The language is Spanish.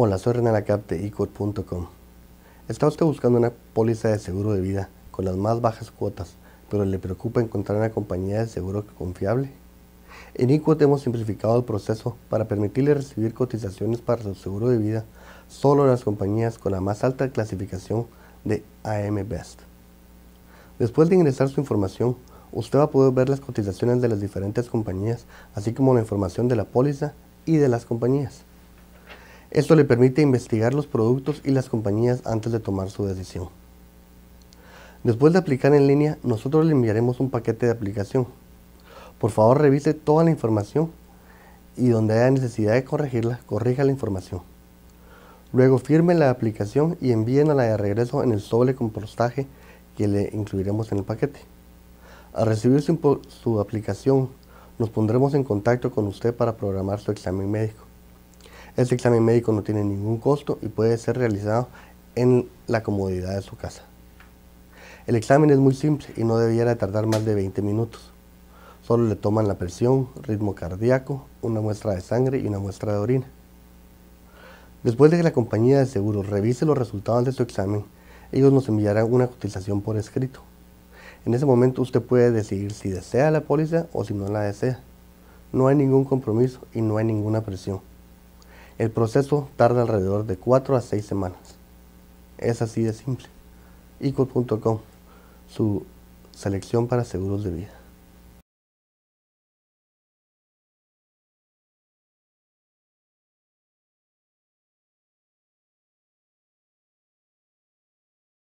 Hola, soy René de ¿Está usted buscando una póliza de seguro de vida con las más bajas cuotas, pero le preocupa encontrar una compañía de seguro confiable? En ICOT hemos simplificado el proceso para permitirle recibir cotizaciones para su seguro de vida solo en las compañías con la más alta clasificación de AM Best. Después de ingresar su información, usted va a poder ver las cotizaciones de las diferentes compañías, así como la información de la póliza y de las compañías. Esto le permite investigar los productos y las compañías antes de tomar su decisión. Después de aplicar en línea, nosotros le enviaremos un paquete de aplicación. Por favor, revise toda la información y donde haya necesidad de corregirla, corrija la información. Luego firme la aplicación y envíenla de regreso en el sobre postaje que le incluiremos en el paquete. Al recibir su aplicación, nos pondremos en contacto con usted para programar su examen médico. Este examen médico no tiene ningún costo y puede ser realizado en la comodidad de su casa. El examen es muy simple y no debiera tardar más de 20 minutos. Solo le toman la presión, ritmo cardíaco, una muestra de sangre y una muestra de orina. Después de que la compañía de seguros revise los resultados de su examen, ellos nos enviarán una cotización por escrito. En ese momento usted puede decidir si desea la póliza o si no la desea. No hay ningún compromiso y no hay ninguna presión. El proceso tarda alrededor de 4 a 6 semanas. Es así de simple. Equal.com, su selección para seguros de vida.